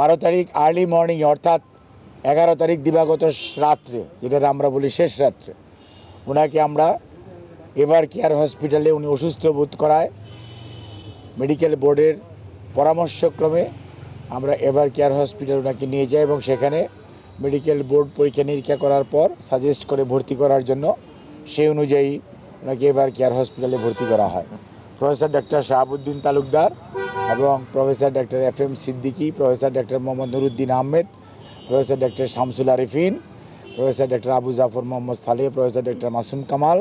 বারো তারিখ early morning অর্থাৎ এগারো তারিখ দিবাগত রাত্রে যেটা আমরা বলি শেষ রাত্রে ওনাকে আমরা এভার কেয়ার হসপিটালে উনি অসুস্থ বোধ করায় মেডিকেল বোর্ডের পরামর্শক্রমে আমরা এভার কেয়ার হসপিটাল ওনাকে নিয়ে যাই এবং সেখানে মেডিকেল বোর্ড পরীক্ষা নিরীক্ষা করার পর সাজেস্ট করে ভর্তি করার জন্য সেই অনুযায়ী ওনাকে এভার কেয়ার হসপিটালে ভর্তি করা হয় প্রফেসর ডক্টর শাহাবুদ্দিন তালুকদার এবং প্রফেসর ডাক্তার F M Siddiqui professor doctor Mohammad Nuruddin Ahmed professor doctor Shamsul Arefin professor doctor Abu Jafar Mohammad Saleh professor doctor Masum Kamal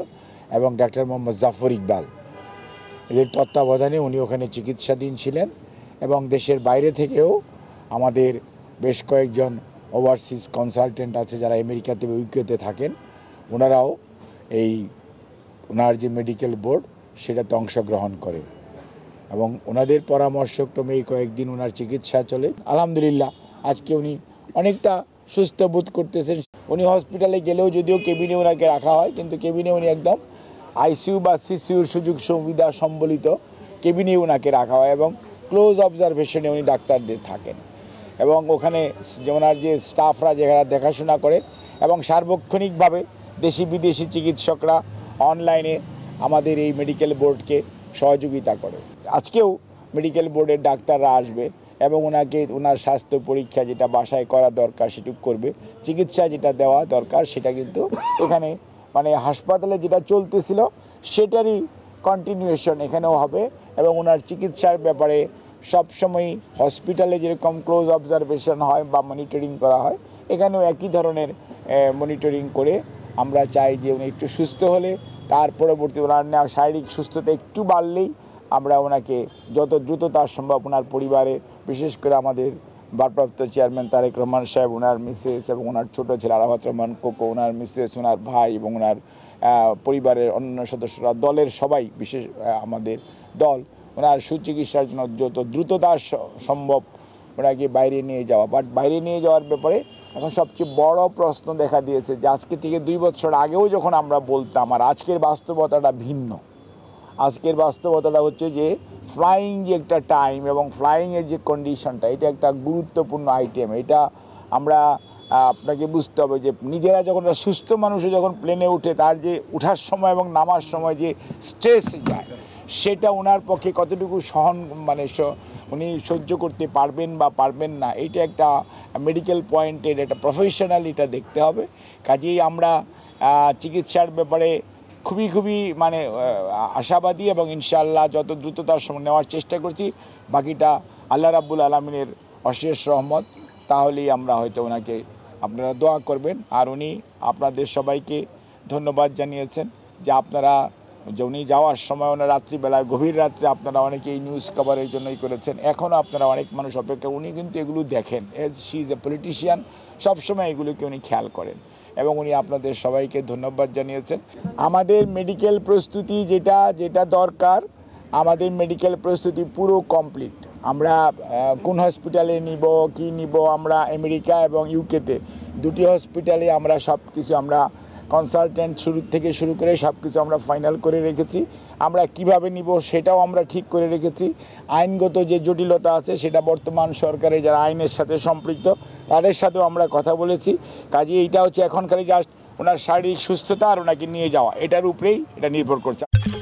এবং ডক্টর মোহাম্মদ জাফর ইকবাল এদের তত্ত্বাবধানে উনি ওখানে চিকিৎসাধীন ছিলেন এবং দেশের বাইরে থেকেও আমাদের বেশ কয়েকজন ওভারসিজ কনসালটেন্ট আছে যারা আমেরিকাতে ইউকেতে থাকেন ওনারাও এই ওনার যে মেডিকেল বোর্ড সেটাতে অংশগ্রহণ করে এবং ওনাদের এই কয়েকদিন ওনার চিকিৎসা চলে আলহামদুলিল্লাহ আজকে উনি অনেকটা সুস্থ বোধ করতেছেন উনি হসপিটালে গেলেও যদিও কেবিনে ওনাকে রাখা হয় কিন্তু কেবিনে উনি একদম আইসিউ বা সিসিউর সুযোগ সুবিধা সম্বলিত কেবিনে ওনাকে রাখা হয় এবং ক্লোজ অবজারভেশনে উনি ডাক্তারদের থাকেন এবং ওখানে ওনার যে স্টাফরা যেখানে দেখাশোনা করে এবং সার্বক্ষণিকভাবে দেশি বিদেশি চিকিৎসকরা অনলাইনে আমাদের এই মেডিকেল বোর্ডকে সহযোগিতা করে আজকেও মেডিকেল বোর্ডের ডাক্তাররা আসবে এবং ওনাকে ওনার স্বাস্থ্য পরীক্ষা যেটা বাসায় করা দরকার সেটুক করবে চিকিৎসা যেটা দেওয়া দরকার সেটা কিন্তু এখানে মানে হাসপাতালে যেটা চলতেছিল সেটারই কন্টিনিউয়েশন এখানেও হবে এবং ওনার চিকিৎসার ব্যাপারে সবসময় হসপিটালে যেরকম ক্লোজ অবজারভেশন হয় বা মনিটরিং করা হয় এখানেও একই ধরনের মনিটরিং করে আমরা চাই যে উনি একটু সুস্থ হলে তার পরবর্তী ওনার নেওয়া শারীরিক সুস্থতা একটু বাড়লেই আমরা ওনাকে যত দ্রুত তার সম্ভব ওনার পরিবারে বিশেষ করে আমাদের ভারপ্রাপ্ত চেয়ারম্যান তারেক রহমান সাহেব ওনার মিসেস এবং ওনার ছোটো ছেলে আরাফাত রহমান কোকো ওনার মিসেস ওনার ভাই এবং ওনার পরিবারের অন্য সদস্যরা দলের সবাই বিশেষ আমাদের দল ওনার সুচিকিৎসার জন্য যত দ্রুততা সম্ভব ওনাকে বাইরে নিয়ে যাওয়া বাট বাইরে নিয়ে যাওয়ার ব্যাপারে এখন সবচেয়ে বড় প্রশ্ন দেখা দিয়েছে যে আজকে থেকে দুই বছর আগেও যখন আমরা বলতাম আর আজকের বাস্তবতাটা ভিন্ন আজকের বাস্তবতাটা হচ্ছে যে ফ্লাইং যে একটা টাইম এবং ফ্লাইংয়ের যে কন্ডিশনটা এটা একটা গুরুত্বপূর্ণ আইটেম এটা আমরা আপনাকে বুঝতে হবে যে নিজেরা যখন সুস্থ মানুষে যখন প্লেনে উঠে তার যে উঠার সময় এবং নামার সময় যে স্ট্রেস যায় সেটা ওনার পক্ষে কতটুকু সহন মানে উনি সহ্য করতে পারবেন বা পারবেন না এটা একটা মেডিকেল পয়েন্টের এটা প্রফেশনাল এটা দেখতে হবে কাজেই আমরা চিকিৎসার ব্যাপারে খুবই খুবই মানে আশাবাদী এবং ইনশাআল্লাহ যত দ্রুত তার সময় নেওয়ার চেষ্টা করছি বাকিটা আল্লাহ রাব্বুল আলমিনের অশেষ রহমত তাহলেই আমরা হয়তো ওনাকে আপনারা দোয়া করবেন আর উনি আপনাদের সবাইকে ধন্যবাদ জানিয়েছেন যে আপনারা যে উনি যাওয়ার সময় ওনার রাত্রিবেলায় গভীর রাত্রে আপনারা অনেকে এই নিউজ কভারের জন্যই করেছেন এখনও আপনারা অনেক মানুষ অপেক্ষা উনি কিন্তু এগুলো দেখেন as she is a politician সবসময় এগুলোকে উনি খেয়াল করেন এবং উনি আপনাদের সবাইকে ধন্যবাদ জানিয়েছেন আমাদের মেডিকেল প্রস্তুতি যেটা যেটা দরকার আমাদের মেডিকেল প্রস্তুতি পুরো কমপ্লিট আমরা কোন হসপিটালে নিব কি নিব আমরা আমেরিকা এবং ইউকেতে দুটি হসপিটালে আমরা সব কিছু আমরা কনসালটেন্ট শুরু থেকে শুরু করে সব কিছু আমরা ফাইনাল করে রেখেছি আমরা কিভাবে নিব সেটাও আমরা ঠিক করে রেখেছি আইনগত যে জটিলতা আছে সেটা বর্তমান সরকারে যারা আইনের সাথে সম্পৃক্ত তাদের সাথেও আমরা কথা বলেছি কাজে এইটা হচ্ছে এখনকারই জাস্ট ওনার শারীরিক সুস্থতা আর ওনাকে নিয়ে যাওয়া এটার উপরেই এটা নির্ভর করছে